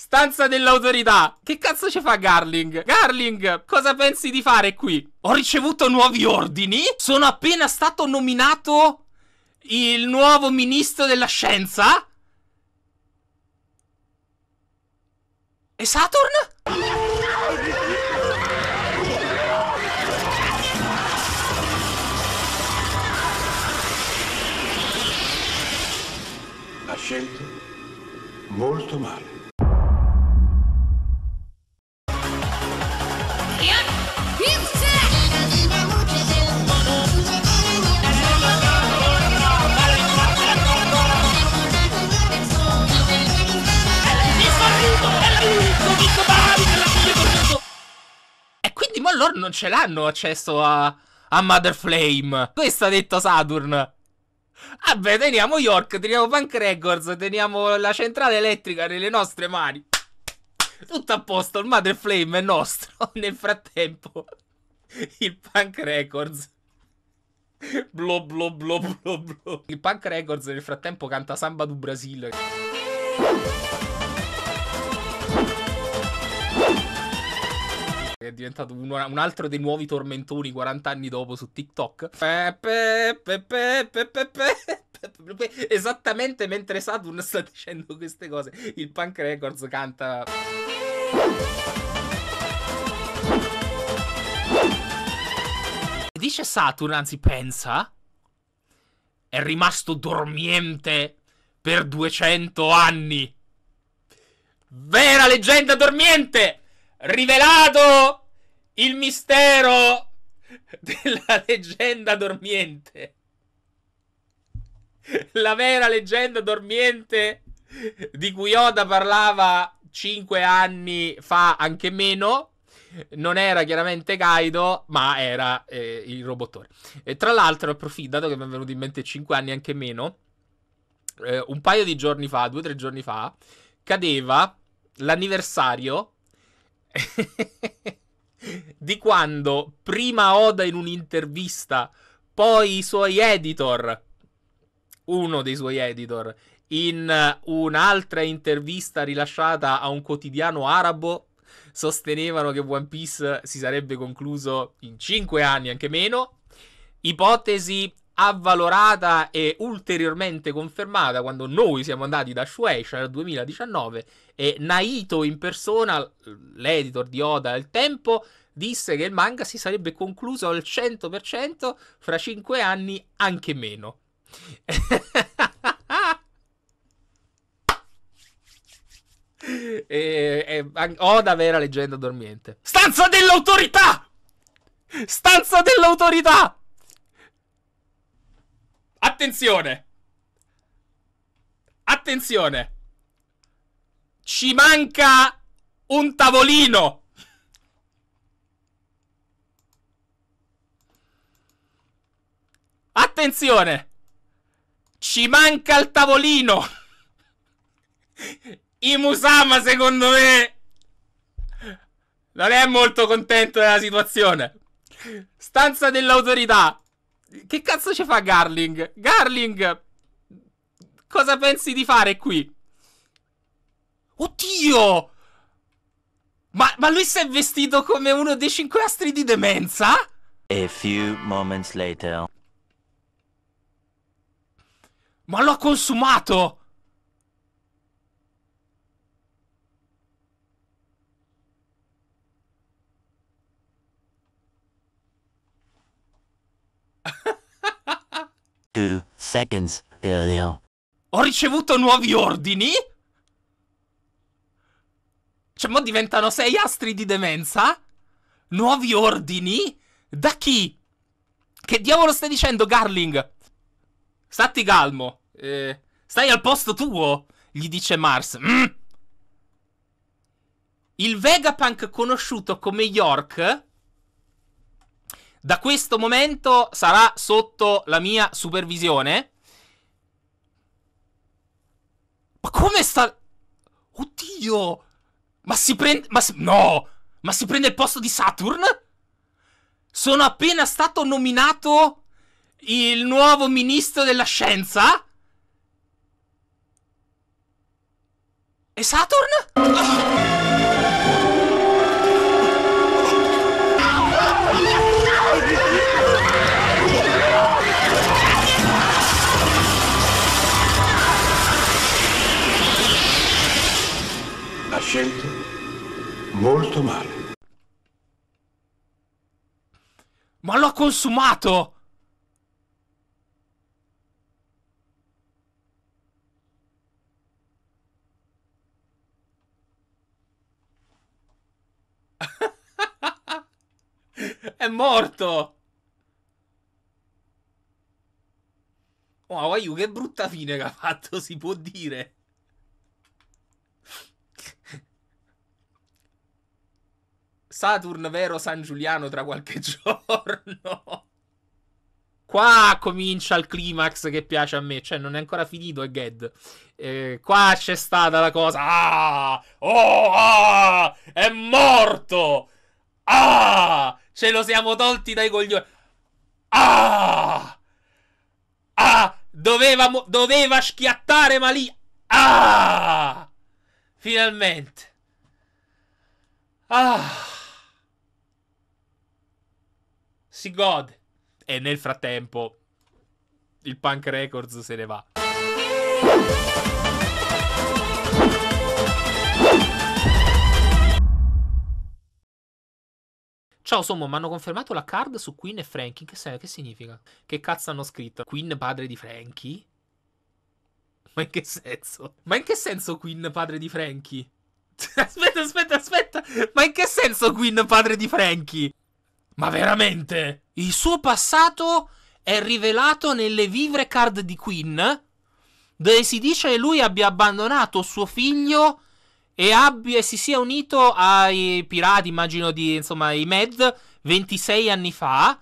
Stanza dell'autorità. Che cazzo ci fa Garling? Garling, cosa pensi di fare qui? Ho ricevuto nuovi ordini? Sono appena stato nominato il nuovo ministro della scienza? E Saturn? Ha scelto molto male. loro non ce l'hanno accesso a, a Mother Flame. Questo ha detto Saturn. Vabbè, teniamo York, teniamo Punk Records, teniamo la centrale elettrica nelle nostre mani. Tutto a posto, il Mother Flame è nostro. Nel frattempo, il Punk Records. Blo blo blo blo blo. Il Punk Records nel frattempo canta Samba du Brasile. che è diventato un, un altro dei nuovi tormentoni 40 anni dopo su TikTok. Esattamente mentre Saturn sta dicendo queste cose, il Punk Records canta. Dice Saturn, anzi pensa, è rimasto dormiente per 200 anni. Vera leggenda dormiente! rivelato il mistero della leggenda dormiente. La vera leggenda dormiente di cui Oda parlava 5 anni fa, anche meno. Non era chiaramente Kaido, ma era eh, il robottore. E tra l'altro, approfitto, dato che mi è venuto in mente 5 anni anche meno, eh, un paio di giorni fa, due o tre giorni fa, cadeva l'anniversario di quando prima Oda in un'intervista, poi i suoi editor, uno dei suoi editor, in eh, un'altra intervista rilasciata a un quotidiano arabo, sostenevano che One Piece si sarebbe concluso in 5 anni, anche meno. Ipotesi avvalorata e ulteriormente confermata quando noi siamo andati da Shueisha nel 2019 e Naito in persona, l'editor di Oda del tempo, disse che il manga si sarebbe concluso al 100% fra 5 anni, anche meno. e, e, Oda vera leggenda dormiente. Stanza dell'autorità! Stanza dell'autorità! Attenzione! Attenzione! Ci manca un tavolino! Attenzione! Ci manca il tavolino! I Musama, secondo me, non è molto contento della situazione. Stanza dell'autorità. Che cazzo ci fa Garling? Garling! Cosa pensi di fare qui? Oddio! Ma, ma lui si è vestito come uno dei cinque astri di demenza? A few moments later. Ma l'ho consumato! Two seconds earlier. Ho ricevuto nuovi ordini? Cioè, mo diventano sei astri di demenza? Nuovi ordini? Da chi? Che diavolo stai dicendo, Garling? Statti calmo. Eh, stai al posto tuo, gli dice Mars. Mm. Il Vegapunk conosciuto come York da questo momento sarà sotto la mia supervisione. Ma come sta... Oddio! Ma si prende... Ma si... No! Ma si prende il posto di Saturn? Sono appena stato nominato il nuovo ministro della scienza? E Saturn? Oh. scelte molto male. Ma l'ho consumato! È morto! Wow, oh, Ayu, che brutta fine che ha fatto, si può dire. Saturn vero San Giuliano tra qualche giorno. Qua comincia il climax che piace a me, cioè non è ancora finito, è Ged. Eh, qua c'è stata la cosa. Ah! Oh! Ah! È morto! Ah! Ce lo siamo tolti dai coglioni. Ah! Ah! Doveva, doveva schiattare, ma lì. Ah! Finalmente. Ah! si gode. E nel frattempo il Punk Records se ne va. Ciao, Sommo, mi hanno confermato la card su Queen e Frankie. Che, che significa? Che cazzo hanno scritto? Queen padre di Frankie? Ma in che senso? Ma in che senso Queen padre di Frankie? aspetta, aspetta, aspetta! Ma in che senso Queen padre di Frankie? Ma veramente? Il suo passato è rivelato nelle vivre card di Queen, dove si dice che lui abbia abbandonato suo figlio e, abbia, e si sia unito ai pirati, immagino di, insomma, ai Med, 26 anni fa.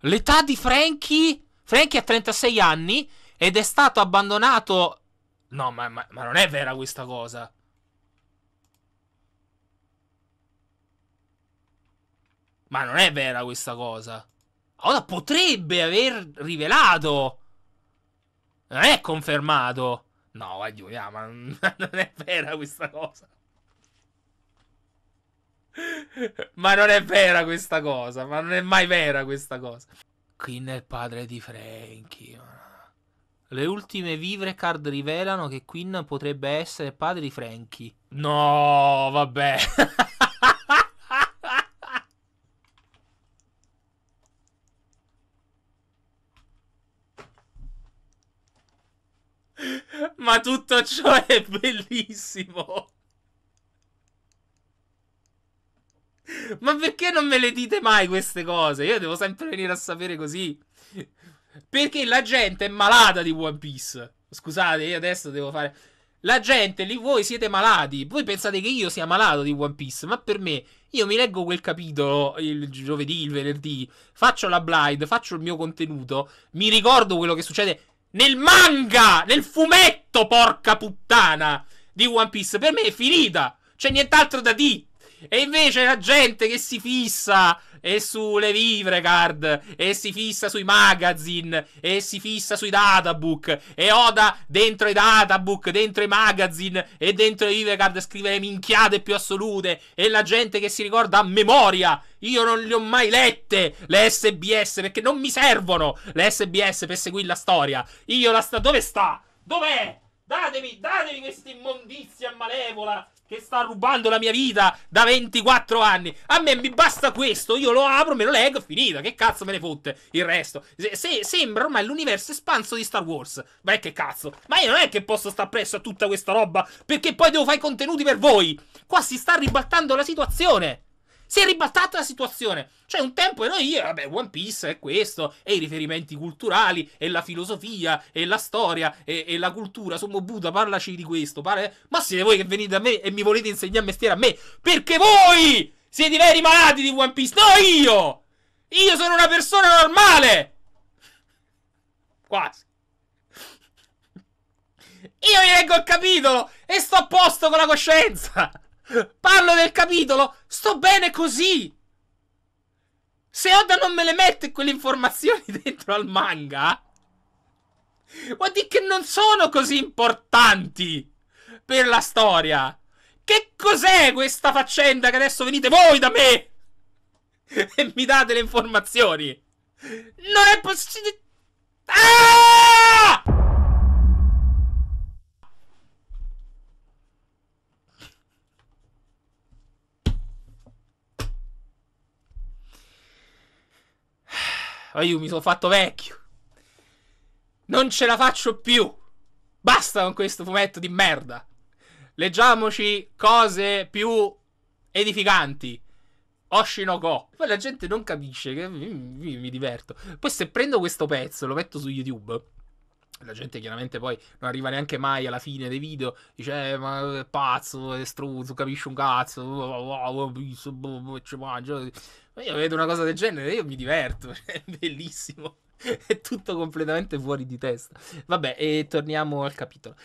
L'età di Frankie... Frankie ha 36 anni ed è stato abbandonato... No, ma, ma, ma non è vera questa cosa. Ma non è vera questa cosa. Ora potrebbe aver rivelato. Non è confermato. No, aiuta, ma non è vera questa cosa. ma non è vera questa cosa. Ma non è mai vera questa cosa. Quinn è il padre di Frankie. Le ultime vivre card rivelano che Quinn potrebbe essere il padre di Frankie. No, vabbè. ma tutto ciò è bellissimo. Ma perché non me le dite mai queste cose? Io devo sempre venire a sapere così. Perché la gente è malata di One Piece. Scusate, io adesso devo fare. La gente lì, voi siete malati. Voi pensate che io sia malato di One Piece. Ma per me, io mi leggo quel capitolo il giovedì, il venerdì. Faccio la blind, faccio il mio contenuto. Mi ricordo quello che succede nel manga, nel fumetto, porca puttana, di One Piece. Per me è finita. C'è nient'altro da dire. E invece la gente che si fissa e sulle vivre card e si fissa sui magazine e si fissa sui databook e Oda dentro i databook, dentro i magazine e dentro le vivre card scrive le minchiate più assolute e la gente che si ricorda a memoria. Io non le ho mai lette le SBS perché non mi servono le SBS per seguire la storia. Io la sta dove sta? Dov'è? Datemi, datemi questa immondizia malevola che sta rubando la mia vita da 24 anni. A me mi basta questo, io lo apro, me lo leggo e finita. Che cazzo me ne fotte il resto? Se, se, sembra ormai l'universo espanso di Star Wars. Beh, che cazzo. Ma io non è che posso stare presso a tutta questa roba perché poi devo fare i contenuti per voi. Qua si sta ribaltando la situazione. Si è ribattata la situazione. Cioè, un tempo ero io, vabbè, One Piece è questo, e i riferimenti culturali, e la filosofia, e la storia, e, e la cultura. Sono Buddha, parlaci di questo. Pare... Ma siete voi che venite da me e mi volete insegnare mestiere a me? Perché voi siete i veri malati di One Piece, no io! Io sono una persona normale! Quasi. Io mi leggo il capitolo e sto a posto con la coscienza! Parlo del capitolo! Sto bene così! Se Oda non me le mette quelle informazioni dentro al manga, vuol dire che non sono così importanti per la storia. Che cos'è questa faccenda che adesso venite voi da me e mi date le informazioni? Non è possibile. Ah! Oh, io mi sono fatto vecchio. Non ce la faccio più. Basta con questo fumetto di merda. Leggiamoci cose più edificanti. Oshinoko. Poi la gente non capisce che mi, mi, mi, diverto. Poi se prendo questo pezzo e lo metto su YouTube. La gente chiaramente poi non arriva neanche mai alla fine dei video. Dice, eh, ma è pazzo, è struzzo, capisci un cazzo. Ci mangio. Io vedo una cosa del genere, io mi diverto, è bellissimo. È tutto completamente fuori di testa. Vabbè, e torniamo al capitolo.